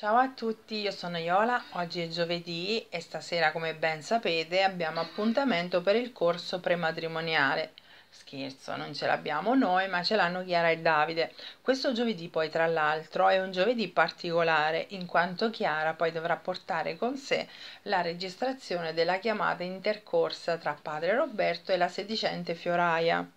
Ciao a tutti, io sono Iola, oggi è giovedì e stasera come ben sapete abbiamo appuntamento per il corso prematrimoniale. Scherzo, non ce l'abbiamo noi ma ce l'hanno Chiara e Davide. Questo giovedì poi tra l'altro è un giovedì particolare in quanto Chiara poi dovrà portare con sé la registrazione della chiamata intercorsa tra padre Roberto e la sedicente Fioraia.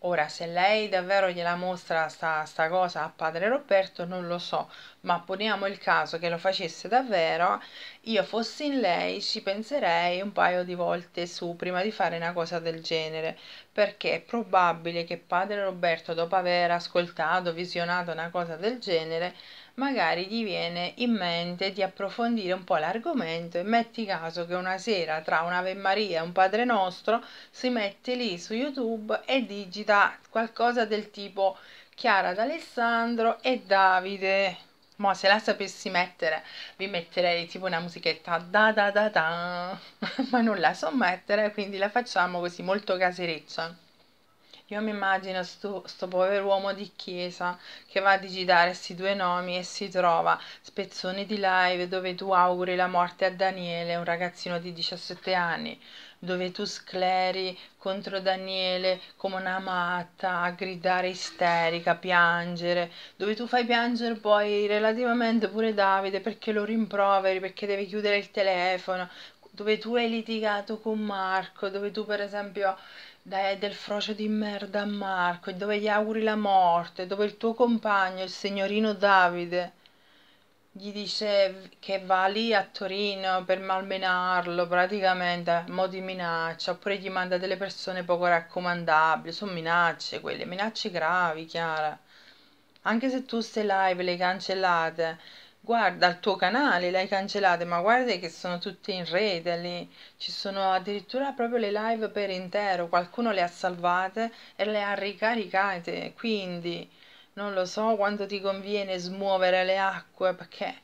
Ora, se lei davvero gliela mostra sta, sta cosa a padre Roberto, non lo so, ma poniamo il caso che lo facesse davvero, io fossi in lei ci penserei un paio di volte su prima di fare una cosa del genere, perché è probabile che padre Roberto, dopo aver ascoltato, visionato una cosa del genere, magari ti viene in mente di approfondire un po' l'argomento e metti caso che una sera tra un'Ave Maria e un Padre Nostro si mette lì su YouTube e digita qualcosa del tipo Chiara d'Alessandro e Davide ma se la sapessi mettere, vi metterei tipo una musichetta da da da da, ma non la so mettere, quindi la facciamo così molto casereccia. Io mi immagino sto, sto povero uomo di chiesa che va a digitare questi due nomi e si trova spezzoni di live dove tu auguri la morte a Daniele, un ragazzino di 17 anni, dove tu scleri contro Daniele come una matta, a gridare isterica, a piangere, dove tu fai piangere poi relativamente pure Davide perché lo rimproveri, perché deve chiudere il telefono, dove tu hai litigato con Marco, dove tu per esempio dai del froce di merda a Marco, dove gli auguri la morte, dove il tuo compagno, il signorino Davide, gli dice che va lì a Torino per malmenarlo praticamente, mo di minaccia, oppure gli manda delle persone poco raccomandabili, sono minacce quelle, minacce gravi, Chiara. Anche se tu stai live le cancellate, guarda il tuo canale, l'hai cancellato, ma guarda che sono tutte in rete, le, ci sono addirittura proprio le live per intero, qualcuno le ha salvate e le ha ricaricate, quindi non lo so quanto ti conviene smuovere le acque, perché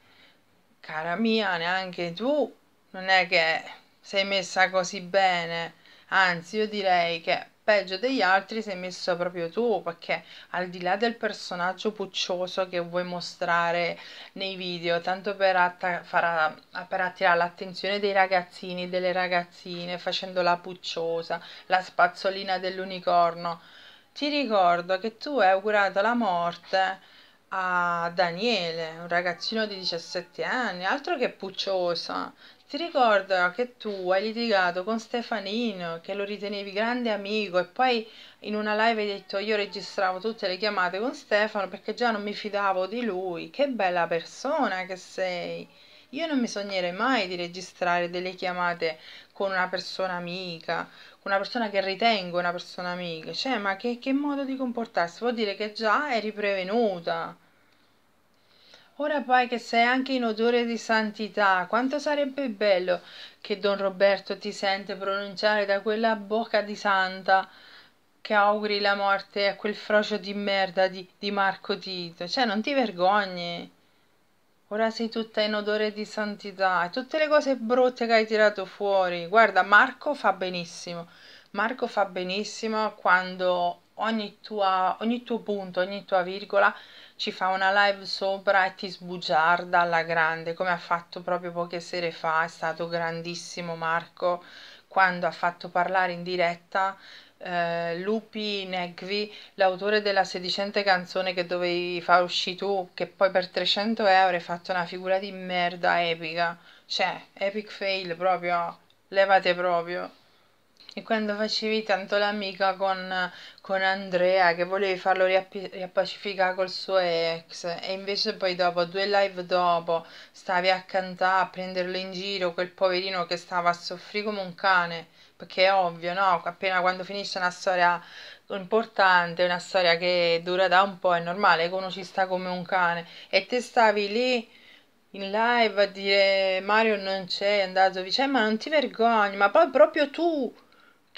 cara mia, neanche tu non è che sei messa così bene, anzi io direi che peggio degli altri sei messo proprio tu, perché al di là del personaggio puccioso che vuoi mostrare nei video, tanto per, att far per attirare l'attenzione dei ragazzini, delle ragazzine, facendo la pucciosa, la spazzolina dell'unicorno, ti ricordo che tu hai augurato la morte a Daniele, un ragazzino di 17 anni, altro che pucciosa, ti ricorda che tu hai litigato con Stefanino, che lo ritenevi grande amico e poi in una live hai detto io registravo tutte le chiamate con Stefano perché già non mi fidavo di lui. Che bella persona che sei. Io non mi sognerei mai di registrare delle chiamate con una persona amica, con una persona che ritengo una persona amica. Cioè, ma che, che modo di comportarsi? Vuol dire che già eri prevenuta. Ora poi che sei anche in odore di santità, quanto sarebbe bello che don Roberto ti sente pronunciare da quella bocca di santa che auguri la morte a quel frocio di merda di, di Marco Tito. Cioè, non ti vergogni. Ora sei tutta in odore di santità e tutte le cose brutte che hai tirato fuori. Guarda, Marco fa benissimo. Marco fa benissimo quando ogni, tua, ogni tuo punto, ogni tua virgola ci fa una live sopra e ti sbugiarda alla grande, come ha fatto proprio poche sere fa, è stato grandissimo Marco quando ha fatto parlare in diretta eh, Lupi Negvi, l'autore della sedicente canzone che dovevi far uscire tu, che poi per 300 euro hai fatto una figura di merda epica, cioè epic fail proprio, levate proprio e quando facevi tanto l'amica con, con Andrea che volevi farlo riappi- riappacificare col suo ex e invece poi dopo, due live dopo, stavi a cantare, a prenderlo in giro, quel poverino che stava a soffrire come un cane, perché è ovvio, no? Appena quando finisce una storia importante, una storia che dura da un po', è normale che uno ci sta come un cane e te stavi lì in live a dire Mario non c'è, è andato via, cioè, ma non ti vergogni, ma poi proprio tu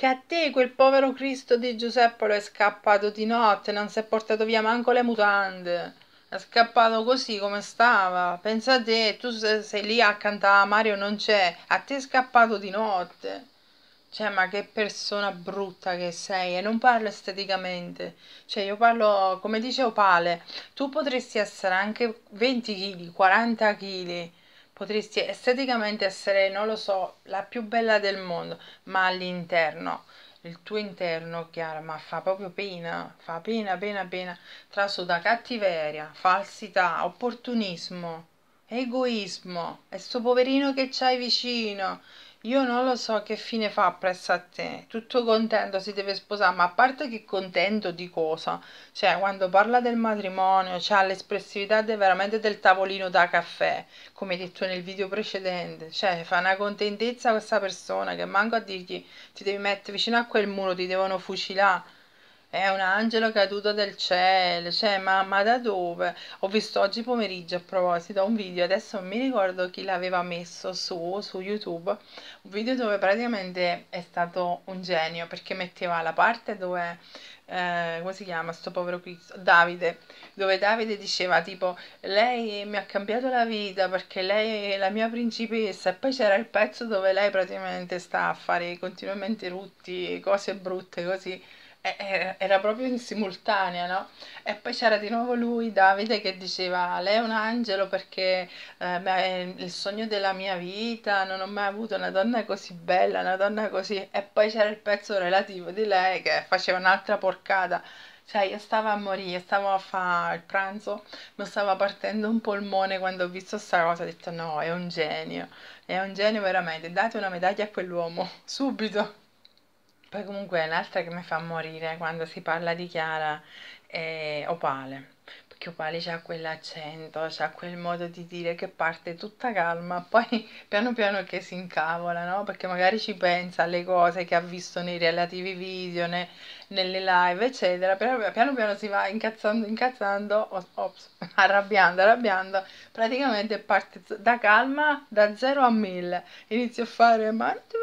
che a te quel povero Cristo di Giuseppe lo è scappato di notte, non si è portato via manco le mutande. È scappato così come stava. Pensa a te, tu sei, sei lì a cantare Mario, non c'è. A te è scappato di notte. Cioè, ma che persona brutta che sei, e non parlo esteticamente. Cioè, io parlo, come dice Opale, tu potresti essere anche 20 kg, 40 kg potresti esteticamente essere, non lo so, la più bella del mondo, ma all'interno, il tuo interno, Chiara, ma fa proprio pena, fa pena, pena, pena, da cattiveria, falsità, opportunismo, egoismo, e sto poverino che c'hai vicino, io non lo so che fine fa appresso a te. Tutto contento si deve sposare, ma a parte che contento di cosa? Cioè, quando parla del matrimonio, c'ha l'espressività de, veramente del tavolino da caffè, come detto nel video precedente. Cioè, fa una contentezza questa persona che manco a dirgli ti devi mettere vicino a quel muro, ti devono fucilare. È un angelo caduto dal cielo, cioè ma, ma, da dove? Ho visto oggi pomeriggio a proposito un video, adesso non mi ricordo chi l'aveva messo su, su YouTube, un video dove praticamente è stato un genio perché metteva la parte dove eh, come si chiama sto povero Cristo? Davide, dove Davide diceva tipo lei mi ha cambiato la vita perché lei è la mia principessa e poi c'era il pezzo dove lei praticamente sta a fare continuamente rutti, cose brutte così eh, eh, era proprio in simultanea, no? E poi c'era di nuovo lui, Davide, che diceva, lei è un angelo perché eh, è il sogno della mia vita, non ho mai avuto una donna così bella, una donna così... E poi c'era il pezzo relativo di lei che faceva un'altra porcata. Cioè, io stavo a morire, stavo a fare il pranzo, mi stava partendo un polmone quando ho visto questa cosa, ho detto no, è un genio, è un genio veramente, date una medaglia a quell'uomo, subito. Poi comunque l'altra che mi fa morire quando si parla di Chiara è Opale perché Opale ha quell'accento, c'ha quel modo di dire che parte tutta calma, poi piano piano che si incavola, no? Perché magari ci pensa alle cose che ha visto nei relativi video, ne, nelle live, eccetera, piano, piano piano si va incazzando, incazzando, ops, arrabbiando, arrabbiando, praticamente parte da calma da zero a mille. inizia a fare ma non ti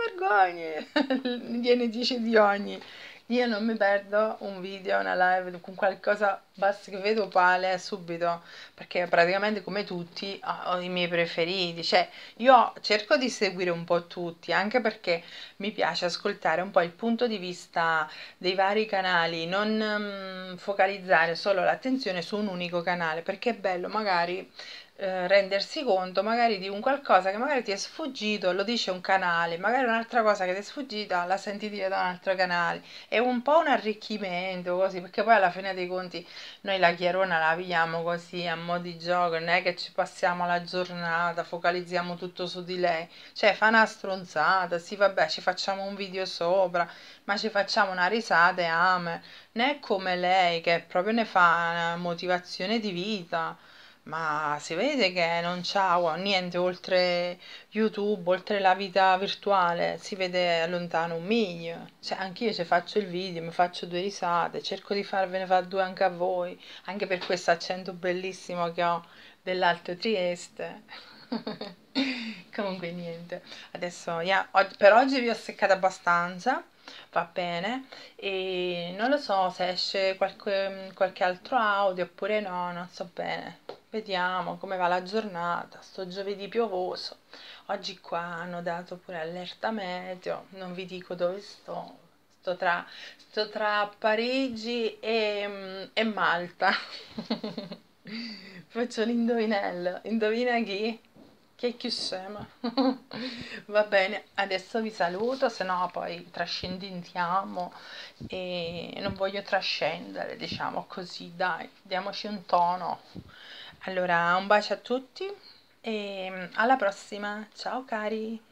vergogni, gliene dice di ogni io non mi perdo un video, una live con qualcosa, basta che vedo quale subito, perché praticamente come tutti ah, ho i miei preferiti, cioè io cerco di seguire un po' tutti, anche perché mi piace ascoltare un po' il punto di vista dei vari canali, non um, focalizzare solo l'attenzione su un unico canale, perché è bello magari eh, rendersi conto magari di un qualcosa che magari ti è sfuggito, lo dice un canale, magari un'altra cosa che ti è sfuggita la senti dire da un altro canale. È un po' un arricchimento così, perché poi alla fine dei conti noi la chiarona la viviamo così a mo' di gioco, non è che ci passiamo la giornata, focalizziamo tutto su di lei, cioè fa una stronzata, sì vabbè ci facciamo un video sopra, ma ci facciamo una risata e amen. Non è come lei che proprio ne fa motivazione di vita ma si vede che non c'ha niente oltre YouTube, oltre la vita virtuale, si vede lontano un miglio. Cioè, anch'io ci faccio il video, mi faccio due risate, cerco di farvene fare due anche a voi, anche per questo accento bellissimo che ho dell'Alto Trieste. Comunque niente, adesso yeah, per oggi vi ho seccato abbastanza va bene e non lo so se esce qualche, qualche altro audio oppure no, non so bene vediamo come va la giornata sto giovedì piovoso oggi qua hanno dato pure allerta meteo non vi dico dove sto sto tra, sto tra Parigi e, e Malta faccio l'indovinello indovina chi? che chissà va bene adesso vi saluto se no poi trascendiamo e non voglio trascendere diciamo così dai diamoci un tono allora un bacio a tutti e mm, alla prossima ciao cari